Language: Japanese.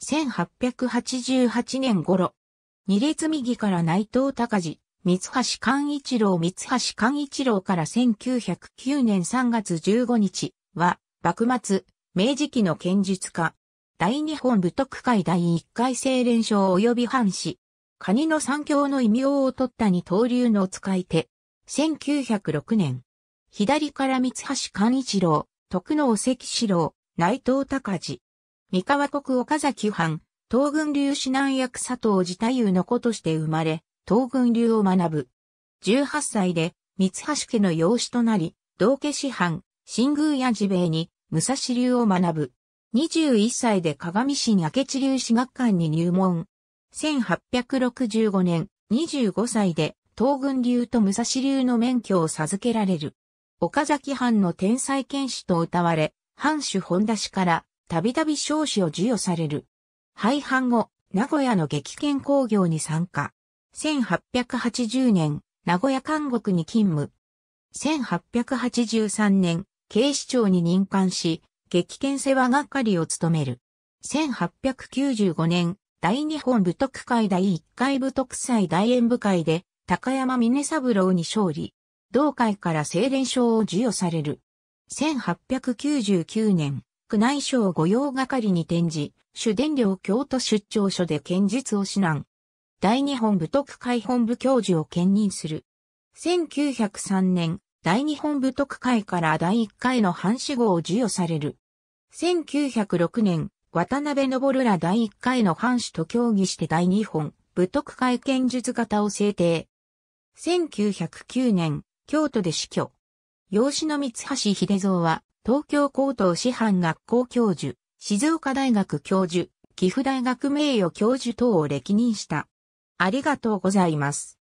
1888年頃、二列右から内藤隆治、三橋勘一郎三橋勘一郎から1909年3月15日は、幕末、明治期の剣術家、大日本武徳会第一回清連賞及び藩士、カニの三強の異名を取った二刀流の使い手、1906年、左から三橋勘一郎、徳能関四郎、内藤隆治、三河国岡崎藩、東軍流指南役佐藤自太夫の子として生まれ、東軍流を学ぶ。18歳で、三橋家の養子となり、道家師範、新宮や治兵衛に、武蔵流を学ぶ。21歳で鏡市明智流史学館に入門。1865年、25歳で、東軍流と武蔵流の免許を授けられる。岡崎藩の天才剣士と謳われ、藩主本田氏からたびたび賞子を授与される。廃藩後、名古屋の激剣工業に参加。1880年、名古屋監獄に勤務。1883年、警視庁に任官し、激剣世話係を務める。1895年、大日本武徳会第1回武徳祭大演武会で、高山峰三郎に勝利。同会から青錬賞を授与される。1899年、宮内省御用係に転じ、主伝領京都出張所で剣術を指南。第日本部徳会本部教授を兼任する。1903年、第日本部徳会から第1回の藩士号を授与される。1906年、渡辺昇ら第1回の藩士と協議して第二本、武徳会剣術型を制定。1909年、京都で死去。養子の三橋秀蔵は、東京高等師範学校教授、静岡大学教授、岐阜大学名誉教授等を歴任した。ありがとうございます。